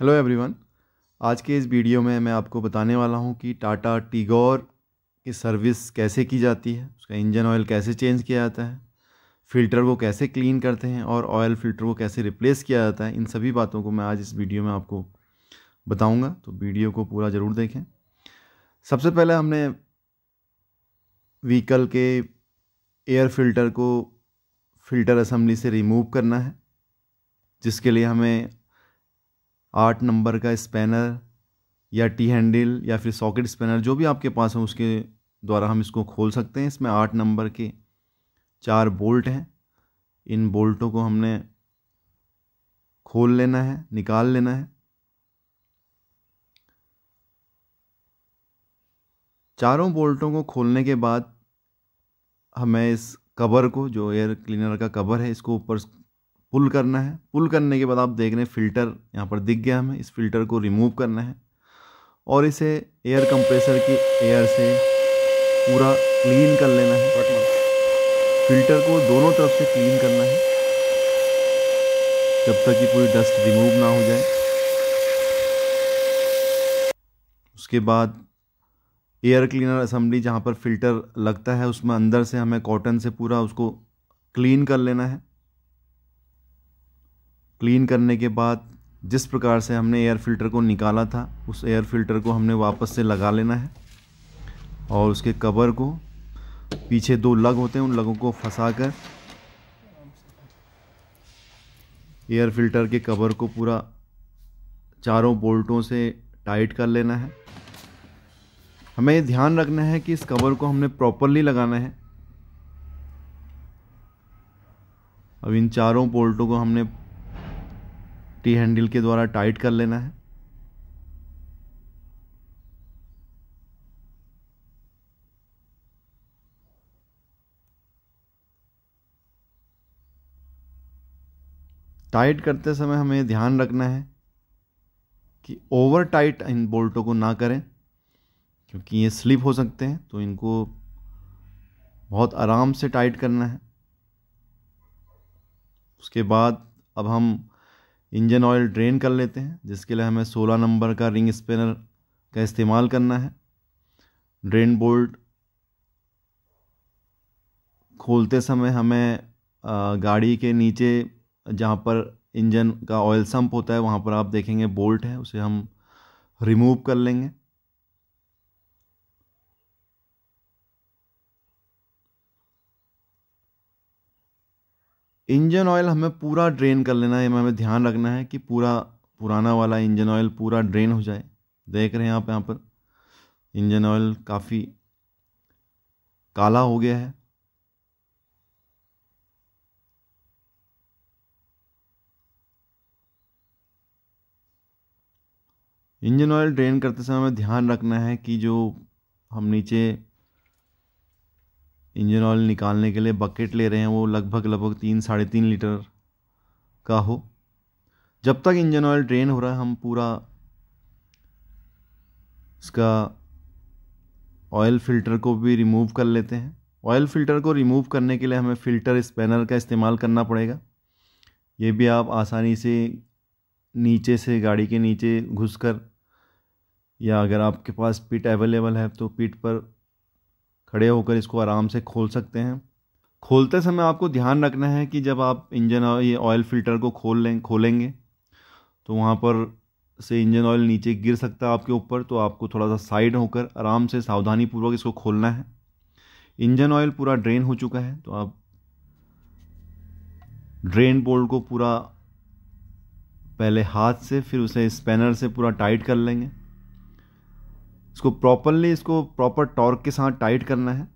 hello everyone आज के इस वीडियो में मैं आपको बताने वाला हूं कि टाटा टिगोर की सर्विस कैसे की जाती है उसका इंजन ऑयल कैसे चेंज किया जाता है फ़िल्टर को कैसे क्लीन करते हैं और ऑयल फ़िल्टर को कैसे रिप्लेस किया जाता है इन सभी बातों को मैं आज इस वीडियो में आपको बताऊंगा तो वीडियो को पूरा ज़रूर देखें सबसे पहले हमने व्हीकल के एयर फिल्टर को फ़िल्टर असम्बली से रिमूव करना है जिसके लिए हमें आठ नंबर का स्पैनर या टी हैंडल या फिर सॉकेट स्पैनर जो भी आपके पास है उसके द्वारा हम इसको खोल सकते हैं इसमें आठ नंबर के चार बोल्ट हैं इन बोल्टों को हमने खोल लेना है निकाल लेना है चारों बोल्टों को खोलने के बाद हमें इस कवर को जो एयर क्लीनर का कवर है इसको ऊपर पुल करना है पुल करने के बाद आप देख रहे हैं फ़िल्टर यहाँ पर दिख गया हमें इस फिल्टर को रिमूव करना है और इसे एयर कंप्रेसर की एयर से पूरा क्लीन कर लेना है फिल्टर को दोनों तरफ से क्लीन करना है जब तक कि पूरी डस्ट रिमूव ना हो जाए उसके बाद एयर क्लीनर असम्बली जहाँ पर फ़िल्टर लगता है उसमें अंदर से हमें कॉटन से पूरा उसको क्लीन कर लेना है क्लीन करने के बाद जिस प्रकार से हमने एयर फिल्टर को निकाला था उस एयर फिल्टर को हमने वापस से लगा लेना है और उसके कवर को पीछे दो लग होते हैं उन लगों को फंसा कर एयर फिल्टर के कवर को पूरा चारों बोल्टों से टाइट कर लेना है हमें ये ध्यान रखना है कि इस कवर को हमने प्रॉपरली लगाना है अब इन चारों बोल्टों को हमने टी हैंडल के द्वारा टाइट कर लेना है टाइट करते समय हमें ध्यान रखना है कि ओवर टाइट इन बोल्टों को ना करें क्योंकि ये स्लिप हो सकते हैं तो इनको बहुत आराम से टाइट करना है उसके बाद अब हम इंजन ऑयल ड्रेन कर लेते हैं जिसके लिए हमें 16 नंबर का रिंग स्पिनर का इस्तेमाल करना है ड्रेन बोल्ट खोलते समय हमें गाड़ी के नीचे जहाँ पर इंजन का ऑयल सम्प होता है वहाँ पर आप देखेंगे बोल्ट है उसे हम रिमूव कर लेंगे इंजन ऑयल हमें पूरा ड्रेन कर लेना है हमें ध्यान रखना है कि पूरा पुराना वाला इंजन ऑयल पूरा ड्रेन हो जाए देख रहे हैं आप यहाँ पर इंजन ऑयल काफ़ी काला हो गया है इंजन ऑयल ड्रेन करते समय हमें ध्यान रखना है कि जो हम नीचे इंजन ऑयल निकालने के लिए बकेट ले रहे हैं वो लगभग लगभग तीन साढ़े तीन लीटर का हो जब तक इंजन ऑयल ड्रेन हो रहा है हम पूरा इसका ऑयल फिल्टर को भी रिमूव कर लेते हैं ऑयल फिल्टर को रिमूव करने के लिए हमें फ़िल्टर स्पैनर का इस्तेमाल करना पड़ेगा ये भी आप आसानी से नीचे से गाड़ी के नीचे घुसकर या अगर आपके पास पिट अवेलेबल है तो पिट पर खड़े होकर इसको आराम से खोल सकते हैं खोलते समय आपको ध्यान रखना है कि जब आप इंजन ये ऑयल फिल्टर को खोल लें खोलेंगे तो वहाँ पर से इंजन ऑयल नीचे गिर सकता है आपके ऊपर तो आपको थोड़ा सा साइड होकर आराम से सावधानी पूर्वक इसको खोलना है इंजन ऑयल पूरा ड्रेन हो चुका है तो आप ड्रेन बोल्ट को पूरा पहले हाथ से फिर उसे स्पैनर से पूरा टाइट कर लेंगे इसको प्रॉपरली इसको प्रॉपर टॉर्क के साथ टाइट करना है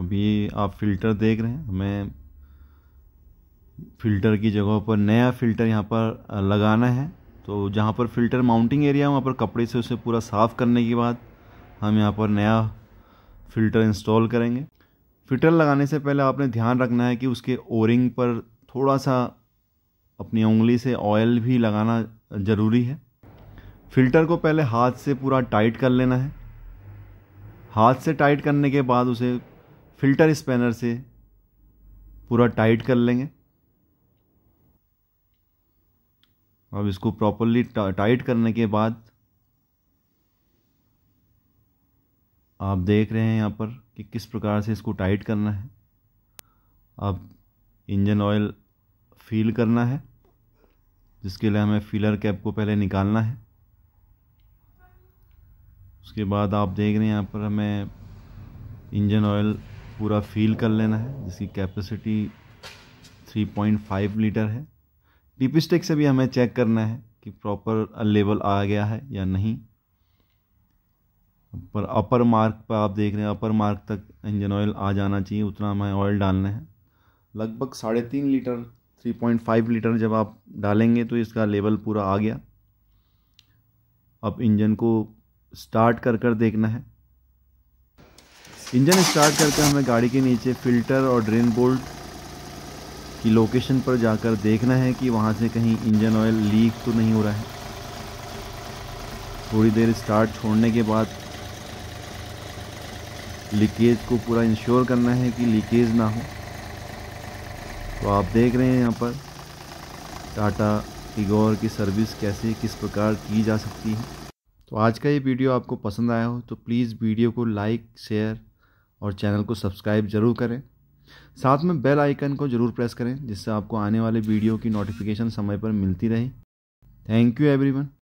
अभी आप फिल्टर देख रहे हैं हमें फिल्टर की जगह पर नया फिल्टर यहाँ पर लगाना है तो जहाँ पर फिल्टर माउंटिंग एरिया है वहाँ पर कपड़े से उसे पूरा साफ़ करने के बाद हम यहाँ पर नया फिल्टर इंस्टॉल करेंगे फिटर लगाने से पहले आपने ध्यान रखना है कि उसके ओरिंग पर थोड़ा सा अपनी उंगली से ऑयल भी लगाना ज़रूरी है फिल्टर को पहले हाथ से पूरा टाइट कर लेना है हाथ से टाइट करने के बाद उसे फिल्टर स्पैनर से पूरा टाइट कर लेंगे अब इसको प्रॉपरली टाइट करने के बाद आप देख रहे हैं यहाँ पर कि किस प्रकार से इसको टाइट करना है अब इंजन ऑयल फील करना है जिसके लिए हमें फीलर कैप को पहले निकालना है उसके बाद आप देख रहे हैं यहाँ पर हमें इंजन ऑयल पूरा फील कर लेना है जिसकी कैपेसिटी 3.5 लीटर है टिपस्टिक से भी हमें चेक करना है कि प्रॉपर लेवल आ गया है या नहीं पर अपर मार्क पर आप देख रहे हैं अपर मार्क तक इंजन ऑयल आ जाना चाहिए उतना हमें ऑयल डालना है लगभग साढ़े तीन litre three point five litre जब आप डालेंगे तो इसका लेवल पूरा आ गया अब इंजन को स्टार्ट कर कर देखना है इंजन स्टार्ट करके हमें गाड़ी के नीचे फ़िल्टर और ड्रेन बोल्ट की लोकेशन पर जाकर देखना है कि वहाँ से कहीं इंजन ऑयल लीक तो नहीं हो रहा है थोड़ी देर स्टार्ट छोड़ने के बाद लीकेज को पूरा इंश्योर करना है कि लीकेज ना हो तो आप देख रहे हैं यहाँ पर टाटा इगोर की सर्विस कैसे किस प्रकार की जा सकती है तो आज का ये वीडियो आपको पसंद आया हो तो प्लीज़ वीडियो को लाइक शेयर और चैनल को सब्सक्राइब ज़रूर करें साथ में बेल आइकन को ज़रूर प्रेस करें जिससे आपको आने वाले वीडियो की नोटिफिकेशन समय पर मिलती रहे थैंक यू एवरीवन